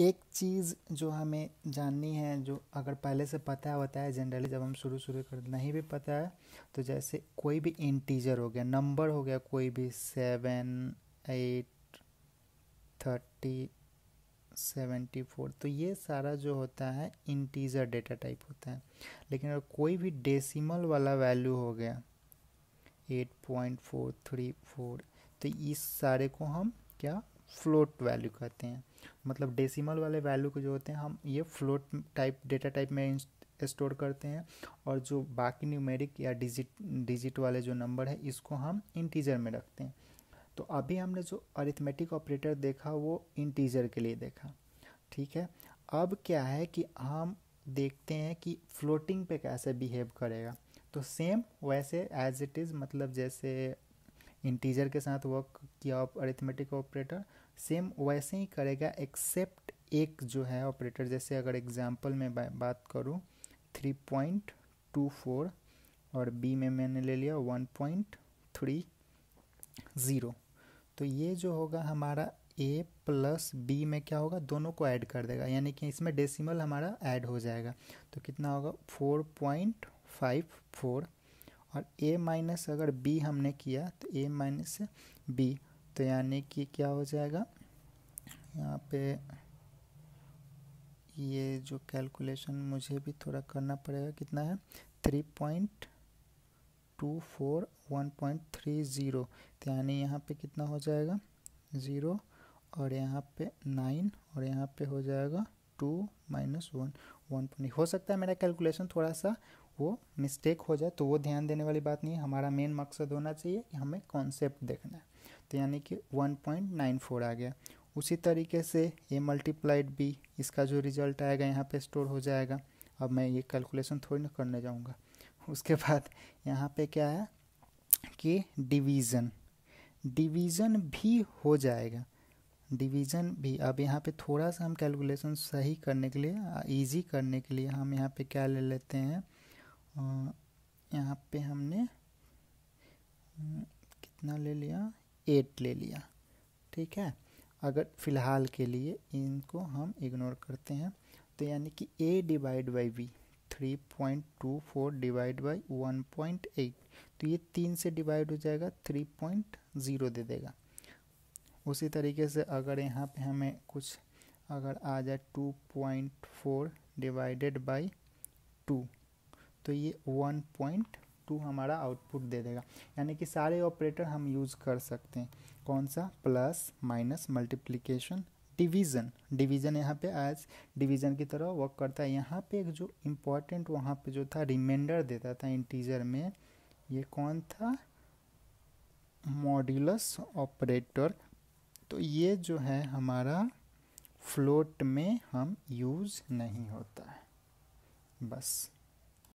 एक चीज़ जो हमें जाननी है जो अगर पहले से पता होता है जनरली जब हम शुरू शुरू कर नहीं भी पता है तो जैसे कोई भी इंटीजर हो गया नंबर हो गया कोई भी seven eight thirty seventy four तो ये सारा जो होता है इंटीजर डेटा टाइप होता है लेकिन अगर कोई भी डेसिमल वाला वैल्यू हो गया eight point four three four तो इस सारे को हम क्या फ्लोट वैल्यू कहते हैं मतलब डेसिमल वाले वैल्यू को जो होते हैं हम ये फ्लोट टाइप डेटा टाइप में स्टोर करते हैं और जो बाकी न्यूमेरिक या डिजिट डिजिट वाले जो नंबर है इसको हम इंटीजर में रखते हैं तो अभी हमने जो अरिथमेटिक ऑपरेटर देखा वो इंटीजर के लिए देखा ठीक है अब क्या है कि हम देखते हैं कि फ्लोटिंग पे कैसे बिहेव करेगा तो सेम वैसे एज इट इज़ मतलब जैसे इंटीजर के साथ वर्क किया अरिथमेटिक ऑपरेटर सेम वैसे ही करेगा एक्सेप्ट एक जो है ऑपरेटर जैसे अगर एग्जाम्पल में बा, बात करूँ थ्री पॉइंट टू फोर और बी में मैंने ले लिया वन पॉइंट थ्री ज़ीरो तो ये जो होगा हमारा ए प्लस बी में क्या होगा दोनों को ऐड कर देगा यानी कि इसमें डेसिमल हमारा ऐड हो जाएगा तो कितना होगा फोर पॉइंट फाइव फोर और a माइनस अगर b हमने किया तो a माइनस बी तो यानी कि क्या हो जाएगा यहाँ पे ये जो कैलकुलेशन मुझे भी थोड़ा करना पड़ेगा कितना है three point two four one point three zero तो यानी यहाँ पे कितना हो जाएगा ज़ीरो और यहाँ पे नाइन और यहाँ पे हो जाएगा two minus one one point हो सकता है मेरा कैलकुलेशन थोड़ा सा वो मिस्टेक हो जाए तो वो ध्यान देने वाली बात नहीं है हमारा मेन मकसद होना चाहिए कि हमें कॉन्सेप्ट देखना है तो यानी कि 1.94 आ गया उसी तरीके से ए मल्टीप्लाइड बी इसका जो रिजल्ट आएगा यहाँ पे स्टोर हो जाएगा अब मैं ये कैलकुलेशन थोड़ी ना करने जाऊँगा उसके बाद यहाँ पे क्या है कि डिवीज़न डिवीज़न भी हो जाएगा डिवीज़न भी अब यहाँ पे थोड़ा सा हम कैलकुलेशन सही करने के लिए इजी करने के लिए हम यहाँ पे क्या ले लेते हैं यहाँ पे हमने हम्म, कितना ले लिया एट ले लिया ठीक है अगर फ़िलहाल के लिए इनको हम इग्नोर करते हैं तो यानी कि A divide by B three point two four divide by one point eight तो ये तीन से डिवाइड हो जाएगा थ्री पॉइंट ज़ीरो दे देगा उसी तरीके से अगर यहाँ पे हमें कुछ अगर आ जाए two point four divided by two तो ये वन पॉइंट टू हमारा आउटपुट दे देगा यानी कि सारे ऑपरेटर हम यूज़ कर सकते हैं कौन सा plus minus multiplication division division यहाँ पे आज डिवीज़न की तरह वर्क करता है यहाँ पे एक जो इम्पोर्टेंट वहाँ पे जो था रिमाइंडर देता था इंटीजर में ये कौन था मॉड्यूलस ऑपरेटर तो ये जो है हमारा फ्लोट में हम यूज़ नहीं होता है बस